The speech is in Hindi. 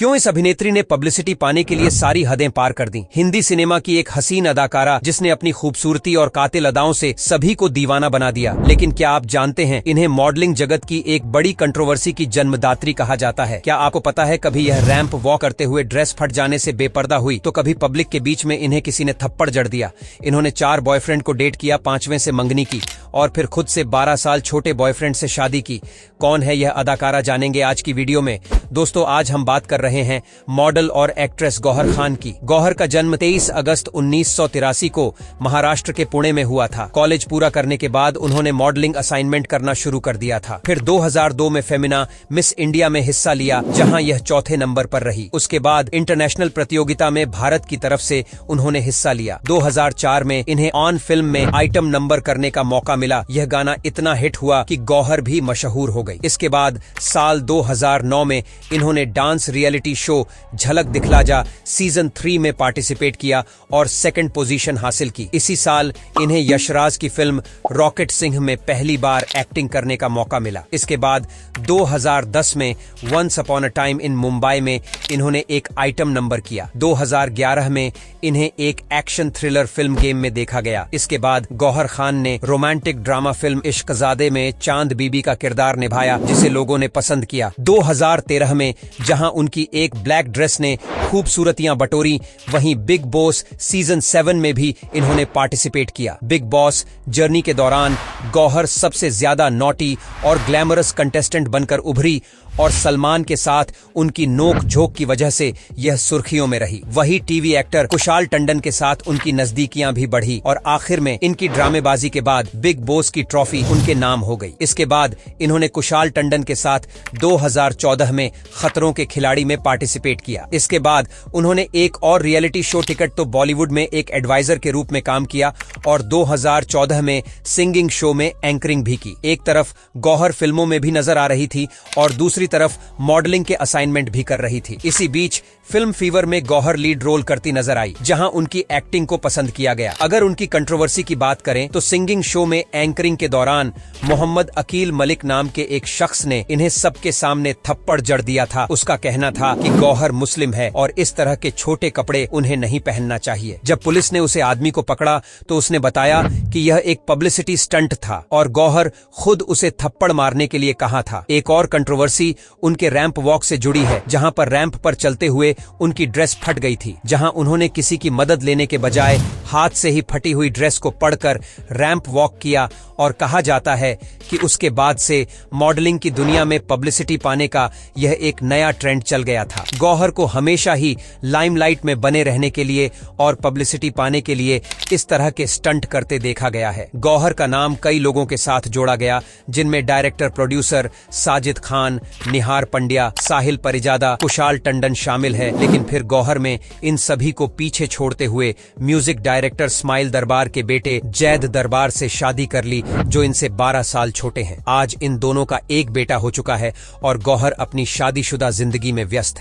क्यों इस अभिनेत्री ने पब्लिसिटी पाने के लिए सारी हदें पार कर दी हिंदी सिनेमा की एक हसीन अदाकारा जिसने अपनी खूबसूरती और कातिल अदाओं से सभी को दीवाना बना दिया लेकिन क्या आप जानते हैं इन्हें मॉडलिंग जगत की एक बड़ी कंट्रोवर्सी की जन्मदात्री कहा जाता है क्या आपको पता है कभी यह रैंप वॉक करते हुए ड्रेस फट जाने ऐसी बेपर्दा हुई तो कभी पब्लिक के बीच में इन्हें किसी ने थप्पड़ जड़ दिया इन्होंने चार बॉयफ्रेंड को डेट किया पांचवें ऐसी मंगनी की और फिर खुद से 12 साल छोटे बॉयफ्रेंड से शादी की कौन है यह अदाकारा जानेंगे आज की वीडियो में दोस्तों आज हम बात कर रहे हैं मॉडल और एक्ट्रेस गौहर खान की गौहर का जन्म 23 अगस्त उन्नीस को महाराष्ट्र के पुणे में हुआ था कॉलेज पूरा करने के बाद उन्होंने मॉडलिंग असाइनमेंट करना शुरू कर दिया था फिर दो में फेमिना मिस इंडिया में हिस्सा लिया जहाँ यह चौथे नंबर आरोप रही उसके बाद इंटरनेशनल प्रतियोगिता में भारत की तरफ ऐसी उन्होंने हिस्सा लिया दो में इन्हें ऑन फिल्म में आइटम नंबर करने का मौका मिला यह गाना इतना हिट हुआ कि गौहर भी मशहूर हो गई इसके बाद साल 2009 में इन्होंने डांस रियलिटी शो झलक दिखला जा सीजन थ्री में पार्टिसिपेट किया और सेकंड पोजीशन हासिल की इसी साल इन्हें यशराज की फिल्म रॉकेट सिंह में पहली बार एक्टिंग करने का मौका मिला इसके बाद दो में once upon a time in Mumbai में इन्होंने एक आइटम नंबर किया दो में इन्हें एक एक्शन थ्रिलर फिल्म गेम में देखा गया इसके बाद गौहर खान ने romantic romantic drama film Ishaqzaade में चांद बीबी का किरदार निभाया जिसे लोगों ने पसंद किया 2013 में जहां उनकी एक ब्लैक ड्रेस ने खूबसूरतियां बटोरी वहीं बिग बॉस सीजन सेवन में भी इन्होंने पार्टिसिपेट किया बिग बॉस जर्नी के दौरान गौहर सबसे ज्यादा नोटी और ग्लैमरस कंटेस्टेंट बनकर उभरी और सलमान के साथ उनकी नोक झोंक की वजह से यह सुर्खियों में रही वही टीवी एक्टर कुशाल टंडन के साथ उनकी नजदीकियां भी बढ़ी और आखिर में इनकी ड्रामेबाजी के बाद बिग बॉस की ट्रॉफी उनके नाम हो गई इसके बाद इन्होंने कुशाल टंडन के साथ 2014 में खतरों के खिलाड़ी में पार्टिसिपेट किया इसके बाद उन्होंने एक और रियलिटी शो टिकट तो बॉलीवुड में एक एडवाइजर के रूप में काम किया और दो में सिंगिंग शो में एंकरिंग भी की एक तरफ गौहर फिल्मों में भी नजर आ रही थी और दूसरी तरफ मॉडलिंग के असाइनमेंट भी कर रही थी इसी बीच फिल्म फीवर में गौहर लीड रोल करती नजर आई जहां उनकी एक्टिंग को पसंद किया गया अगर उनकी कंट्रोवर्सी की बात करें तो सिंगिंग शो में एंकरिंग के दौरान मोहम्मद अकील मलिक नाम के एक शख्स ने इन्हें सबके सामने थप्पड़ जड़ दिया था उसका कहना था की गौहर मुस्लिम है और इस तरह के छोटे कपड़े उन्हें नहीं पहनना चाहिए जब पुलिस ने उसे आदमी को पकड़ा तो उसने बताया की यह एक पब्लिसिटी स्टंट था और गौहर खुद उसे थप्पड़ मारने के लिए कहा था एक और कंट्रोवर्सी भी उनके रैंप वॉक से जुड़ी है जहां पर रैंप पर चलते हुए उनकी ड्रेस फट गई थी जहां उन्होंने किसी की मदद लेने के बजाय हाथ से ही फटी हुई ड्रेस को पढ़कर रैंप वॉक किया और कहा जाता है कि उसके बाद से मॉडलिंग की दुनिया में पब्लिसिटी पाने का यह एक नया ट्रेंड चल गया था गौहर को हमेशा ही लाइमलाइट में बने रहने के लिए और पब्लिसिटी पाने के लिए इस तरह के स्टंट करते देखा गया है गौहर का नाम कई लोगों के साथ जोड़ा गया जिनमें डायरेक्टर प्रोड्यूसर साजिद खान निहार पंड्या साहिल परिजादा कुशाल टंडन शामिल है लेकिन फिर गौहर में इन सभी को पीछे छोड़ते हुए म्यूजिक डायरेक्टर स्माइल दरबार के बेटे जैद दरबार से शादी कर ली जो इनसे 12 साल छोटे हैं आज इन दोनों का एक बेटा हो चुका है और गौहर अपनी शादीशुदा जिंदगी में व्यस्त है